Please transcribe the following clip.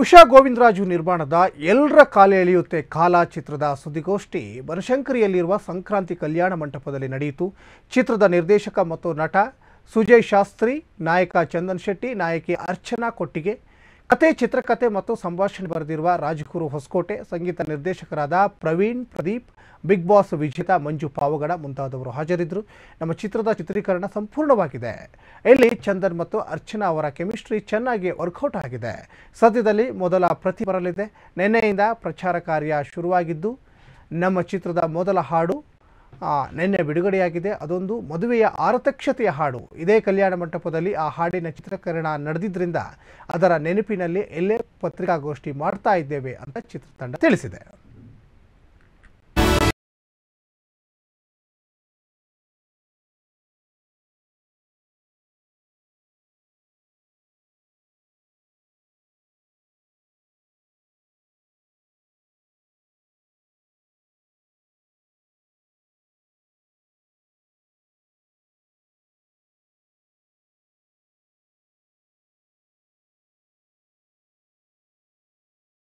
ಉಷಾ ಗೋವಿಂದರಾಜು ನಿರ್ಮಾಣದ ಎಲ್ಲರ ಕಾಲ ಎಳೆಯುತ್ತೆ ಕಾಲ ಚಿತ್ರದ ಸುದ್ದಿಗೋಷ್ಠಿ ಬನಶಂಕರಿಯಲ್ಲಿರುವ ಸಂಕ್ರಾಂತಿ ಕಲ್ಯಾಣ ಮಂಟಪದಲ್ಲಿ ನಡೆಯಿತು ಚಿತ್ರದ ನಿರ್ದೇಶಕ ಮತ್ತು ನಟ ಸುಜಯ್ ಶಾಸ್ತ್ರಿ ನಾಯಕ ಚಂದನ್ ಶೆಟ್ಟಿ ನಾಯಕಿ ಅರ್ಚನಾ ಕೊಟ್ಟಿಗೆ ಕತೆ ಚಿತ್ರಕಥೆ ಮತ್ತು ಸಂಭಾಷಣೆ ಬರೆದಿರುವ ರಾಜಕೂರು ಹೊಸಕೋಟೆ ಸಂಗೀತ ನಿರ್ದೇಶಕರಾದ ಪ್ರವೀಣ್ ಪ್ರದೀಪ್ ಬಿಗ್ ಬಾಸ್ ವಿಜೇತ ಮಂಜು ಪಾವಗಡ ಮುಂತಾದವರು ಹಾಜರಿದ್ದರು ನಮ್ಮ ಚಿತ್ರದ ಚಿತ್ರೀಕರಣ ಸಂಪೂರ್ಣವಾಗಿದೆ ಇಲ್ಲಿ ಚಂದನ್ ಮತ್ತು ಅರ್ಚನಾ ಅವರ ಕೆಮಿಸ್ಟ್ರಿ ಚೆನ್ನಾಗಿ ವರ್ಕೌಟ್ ಆಗಿದೆ ಸದ್ಯದಲ್ಲಿ ಮೊದಲ ಪ್ರತಿ ಬರಲಿದೆ ನಿನ್ನೆಯಿಂದ ಪ್ರಚಾರ ಕಾರ್ಯ ಶುರುವಾಗಿದ್ದು ನಮ್ಮ ಚಿತ್ರದ ಮೊದಲ ಹಾಡು ನಿನ್ನೆ ಬಿಡುಗಡೆಯಾಗಿದೆ ಅದೊಂದು ಮದುವೆಯ ಆರತಕ್ಷತೆಯ ಹಾಡು ಇದೇ ಕಲ್ಯಾಣ ಮಂಟಪದಲ್ಲಿ ಆ ಹಾಡಿನ ಚಿತ್ರೀಕರಣ ನಡೆದಿದ್ದರಿಂದ ಅದರ ನೆನಪಿನಲ್ಲಿ ಎಲ್ಲೇ ಪತ್ರಿಕಾಗೋಷ್ಠಿ ಮಾಡ್ತಾ ಇದ್ದೇವೆ ಅಂತ ಚಿತ್ರತಂಡ ತಿಳಿಸಿದೆ